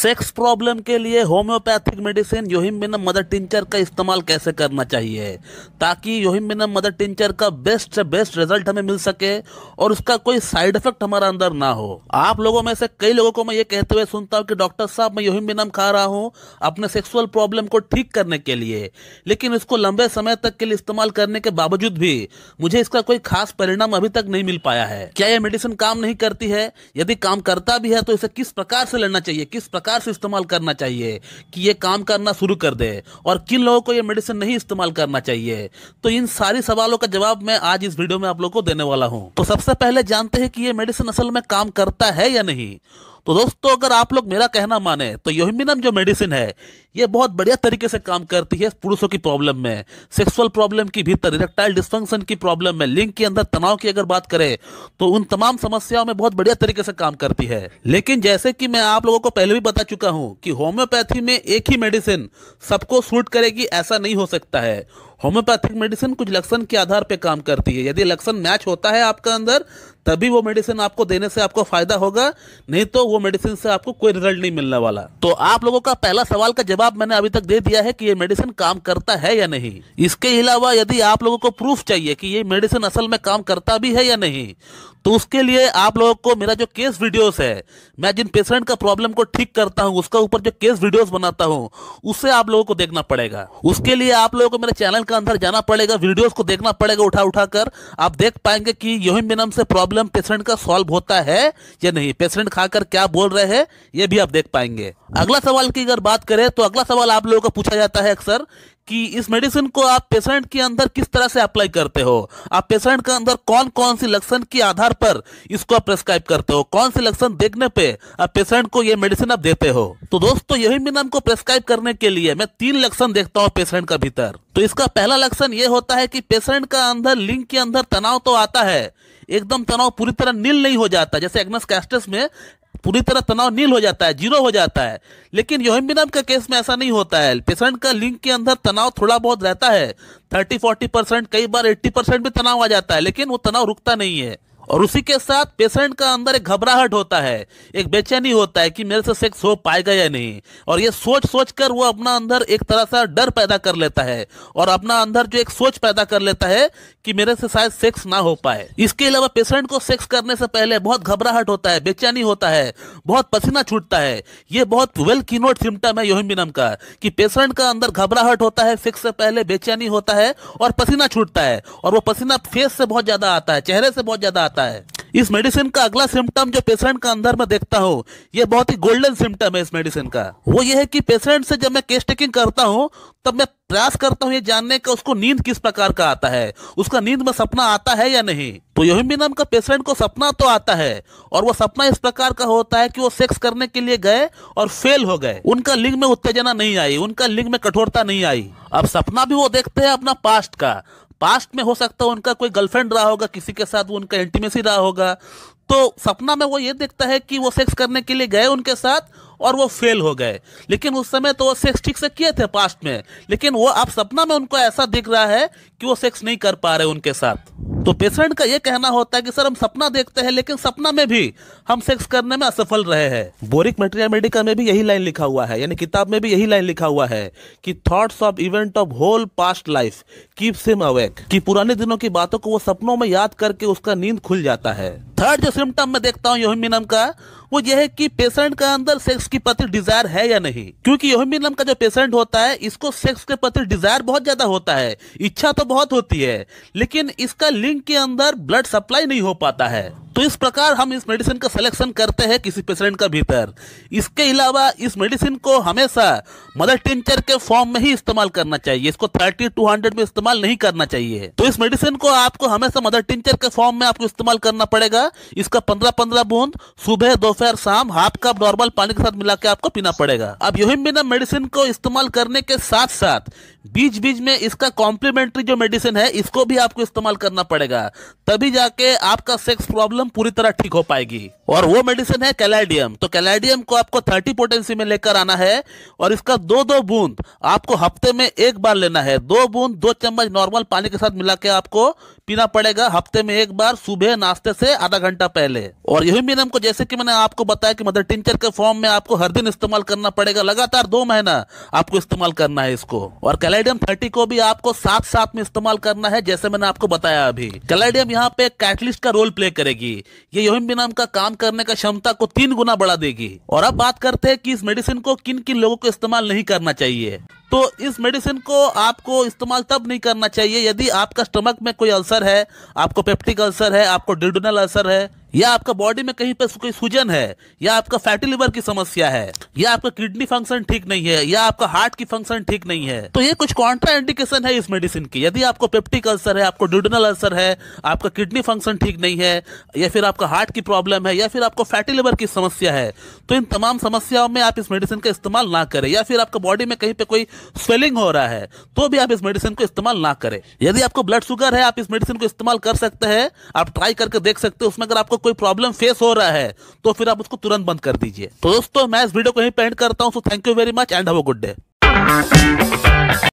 sex problem के लिए homeopathic medicine yohimbinum mother tincture का इस्तेमाल कैसे करना चाहिए ताकि योहिम्बिनम मदर टिंचर का बेस्ट से बेस्ट रिजल्ट हमें मिल सके और उसका कोई साइड इफेक्ट हमारा अंदर ना हो आप लोगों में से कई लोगों को मैं ये कहते हुए सुनता हूँ कि डॉक्टर साहब मैं योहिम्बिनम खा रहा हूँ अपने सेक्सुअल प्रॉब्लम को ठीक करने के लिए लेकिन इसको लंबे समय तक के लिए इस्तेमाल करने के बावजूद भी मुझे इसका कोई खास परिणाम अभी तक नहीं मिल पाया है क्या यह मेडिसिन काम नहीं करती है यदि काम करता भी है तो इसे किस प्रकार से लेना चाहिए किस प्रकार प्रकार से इस्तेमाल करना चाहिए कि ये काम करना शुरू कर दे और किन लोगों को ये मेडिसिन नहीं इस्तेमाल करना चाहिए तो इन सारी सवालों का जवाब मैं आज इस वीडियो में आप लोग को देने वाला हूँ तो सबसे पहले जानते हैं कि ये मेडिसिन असल में काम करता है या नहीं तो दोस्तों अगर आप लोग मेरा कहना माने तो योहिमिनम जो मेडिसिन है ये बहुत बढ़िया तरीके से काम करती है पुरुषों की प्रॉब्लम में सेक्सुअल प्रॉब्लम की भीतर इरेक्टाइल डिस्फंक्शन की प्रॉब्लम में लिंग के अंदर तनाव की अगर बात करें तो उन तमाम समस्याओं में बहुत बढ़िया तरीके से काम करती है लेकिन जैसे कि मैं आप लोगों को पहले भी बता चुका हूँ कि होम्योपैथी में एक ही मेडिसिन सबको सूट करेगी ऐसा नहीं हो सकता है होम्योपैथिक मेडिसिन कुछ लक्षण के आधार पर काम करती है यदि लक्षण मैच होता है आपका अंदर तभी वो मेडिसिन आपको देने से आपको फायदा होगा नहीं तो वो मेडिसिन से आपको कोई रिजल्ट नहीं मिलने वाला तो आप लोगों का पहला सवाल का जवाब मैंने अभी तक दे दिया है कि ये मेडिसिन काम करता है या नहीं इसके अलावा यदि आप लोगों को प्रूफ चाहिए कि ये मेडिसिन असल में काम करता भी है या नहीं तो उसके लिए आप लोगों को मेरा जो केस वीडियोस है मैं जिन पेशेंट का प्रॉब्लम को ठीक करता हूँ उसका ऊपर जो केस वीडियोस बनाता हूँ उससे आप लोगों को देखना पड़ेगा उसके लिए आप लोगों को मेरे चैनल के अंदर जाना पड़ेगा वीडियोस को देखना पड़ेगा उठा उठा कर आप देख पाएंगे कि यही मिनम से प्रॉब्लम पेशेंट का सॉल्व होता है या नहीं पेशेंट खाकर क्या बोल रहे हैं ये भी आप देख पाएंगे अगला सवाल की अगर बात करें तो अगला सवाल आप लोगों को पूछा जाता है अक्सर कि इस मेडिसिन को आप पेशेंट के अंदर किस तरह से अप्लाई करते हो आप पेशेंट के अंदर कौन कौन सी लक्षण के आधार पर इसको आप प्रेस्क्राइब करते हो कौन सी लक्षण देखने पे आप पेशेंट को ये मेडिसिन आप देते हो तो दोस्तों यही मिनम को प्रेस्क्राइब करने के लिए मैं तीन लक्षण देखता हूँ पेशेंट का भीतर तो इसका पहला लक्षण ये होता है कि पेशेंट का अंदर लिंग के अंदर तनाव तो आता है एकदम तनाव पूरी तरह नील नहीं हो जाता जैसे एग्नस कैस्टस में पूरी तरह तनाव नील हो जाता है जीरो हो जाता है लेकिन योहिम्बिनम के केस में ऐसा नहीं होता है पेशेंट का लिंग के अंदर तनाव थोड़ा बहुत रहता है थर्टी फोर्टी परसेंट कई बार एट्टी परसेंट भी तनाव आ जाता है लेकिन वो तनाव रुकता नहीं है और उसी के साथ पेशेंट का अंदर एक घबराहट होता है एक बेचैनी होता है कि मेरे से सेक्स हो पाएगा या नहीं और ये सोच सोच कर वो अपना अंदर एक तरह सा डर पैदा कर लेता है और अपना अंदर जो एक सोच पैदा कर लेता है कि मेरे से शायद सेक्स ना हो पाए इसके अलावा पेशेंट को सेक्स करने से पहले बहुत घबराहट होता है बेचैनी होता है बहुत पसीना छूटता है ये बहुत वेल कीनोट सिम्टम है बिनम का कि पेशेंट का अंदर घबराहट होता है सेक्स से पहले बेचैनी होता है और पसीना छूटता है और वो पसीना फेस से बहुत ज्यादा आता है चेहरे से बहुत ज्यादा आता है जाता है इस मेडिसिन का अगला सिम्टम जो पेशेंट का अंदर में देखता हूँ ये बहुत ही गोल्डन सिम्टम है इस मेडिसिन का वो ये है कि पेशेंट से जब मैं केस टेकिंग करता हूँ तब मैं प्रयास करता हूँ ये जानने का उसको नींद किस प्रकार का आता है उसका नींद में सपना आता है या नहीं तो यही भी नाम का पेशेंट को सपना तो आता है और वो सपना इस प्रकार का होता है कि वो सेक्स करने के लिए गए और फेल हो गए उनका लिंग में उत्तेजना नहीं आई उनका लिंग में कठोरता नहीं आई अब सपना भी वो देखते हैं अपना पास्ट का पास्ट में हो सकता है उनका कोई गर्लफ्रेंड रहा होगा किसी के साथ वो उनका इंटीमेसी रहा होगा तो सपना में वो ये देखता है कि वो सेक्स करने के लिए गए उनके साथ और वो फेल हो गए लेकिन उस समय तो वो सेक्स ठीक से किए थे पास्ट में लेकिन वो अब सपना में उनको ऐसा दिख रहा है कि वो सेक्स नहीं कर पा रहे उनके साथ तो पेशेंट का यह कहना होता है कि सर हम सपना देखते हैं लेकिन सपना में भी हम सेक्स करने में असफल रहे हैं बोरिक मेटेरियल मेडिका में भी यही लाइन लिखा हुआ है यानी किताब में भी यही लाइन लिखा हुआ है कि thoughts of event of whole past life keeps him awake कि पुराने दिनों की बातों को वो सपनों में याद करके उसका नींद खुल जाता है थर्ड जो सिम्टम मैं देखता हूँ योहिमिनम का वो यह है कि पेशेंट का अंदर सेक्स के प्रति डिजायर है या नहीं क्योंकि योहिमिनम का जो पेशेंट होता है इसको सेक्स के प्रति डिजायर बहुत ज्यादा होता है इच्छा तो बहुत होती है लेकिन इसका लिंग के अंदर ब्लड सप्लाई नहीं हो पाता है तो इस प्रकार हम इस मेडिसिन का सिलेक्शन करते हैं किसी पेशेंट का भीतर इसके अलावा इस मेडिसिन को हमेशा मदर टिंचर के फॉर्म में ही इस्तेमाल करना चाहिए इसको थर्टी टू हंड्रेड में इस्तेमाल नहीं करना चाहिए तो इस मेडिसिन को आपको हमेशा मदर टिंचर के फॉर्म में आपको इस्तेमाल करना पड़ेगा इसका पंद्रह पंद्रह बूंद सुबह दोपहर शाम हाफ कप नॉर्मल पानी के साथ मिला के आपको पीना पड़ेगा अब यूहिमिना मेडिसिन को इस्तेमाल करने के साथ साथ बीच बीच में इसका कॉम्प्लीमेंट्री जो मेडिसिन है इसको भी आपको इस्तेमाल करना पड़ेगा तभी जाके आपका सेक्स प्रॉब्लम पूरी तरह ठीक हो पाएगी और वो मेडिसिन है कैलाइडियम तो कैलाइडियम को आपको थर्टी पोटेंसी में लेकर आना है और इसका दो दो बूंद आपको हफ्ते में एक बार लेना है दो बूंद दो चम्मच नॉर्मल पानी के साथ मिला के आपको पीना पड़ेगा हफ्ते में एक बार सुबह नाश्ते से आधा घंटा पहले और यही मीनम को जैसे कि मैंने आपको बताया कि मदर टिंचर के फॉर्म में आपको हर दिन इस्तेमाल करना पड़ेगा लगातार दो महीना आपको इस्तेमाल करना है इसको और कैलेडियम थर्टी को भी आपको साथ साथ में इस्तेमाल करना है जैसे मैंने आपको बताया अभी कैलेडियम यहाँ पे कैटलिस्ट का रोल प्ले करेगी ये यही मीनम का काम करने का क्षमता को तीन गुना बढ़ा देगी और अब बात करते हैं कि इस मेडिसिन को किन किन लोगों को इस्तेमाल नहीं करना चाहिए तो इस मेडिसिन को आपको इस्तेमाल तब नहीं करना चाहिए यदि आपका स्टमक में कोई अल्सर है आपको पेप्टिक अल्सर है आपको डिडोनल अल्सर है या आपका बॉडी में कहीं पर कोई सूजन है या आपका फैटी लिवर की समस्या है या आपका किडनी फंक्शन ठीक नहीं है या आपका हार्ट की फंक्शन ठीक नहीं है तो ये कुछ कॉन्ट्रा इंडिकेशन है इस मेडिसिन की यदि आपको पेप्टिक अल्सर है आपको ड्यूडनल अल्सर है आपका किडनी फंक्शन ठीक नहीं है या फिर आपका हार्ट की प्रॉब्लम है या फिर आपको फैटी लिवर की समस्या है तो इन तमाम समस्याओं में आप इस मेडिसिन का इस्तेमाल ना करें या फिर आपका बॉडी में कहीं पर कोई स्वेलिंग हो रहा है तो भी आप इस मेडिसिन को इस्तेमाल ना करें यदि आपको ब्लड शुगर है आप इस मेडिसिन को इस्तेमाल कर सकते हैं आप ट्राई करके देख सकते हैं उसमें अगर आपको कोई प्रॉब्लम फेस हो रहा है तो फिर आप उसको तुरंत बंद कर दीजिए तो दोस्तों मैं इस वीडियो को यहीं पेंट करता हूँ so thank you very much and have a good day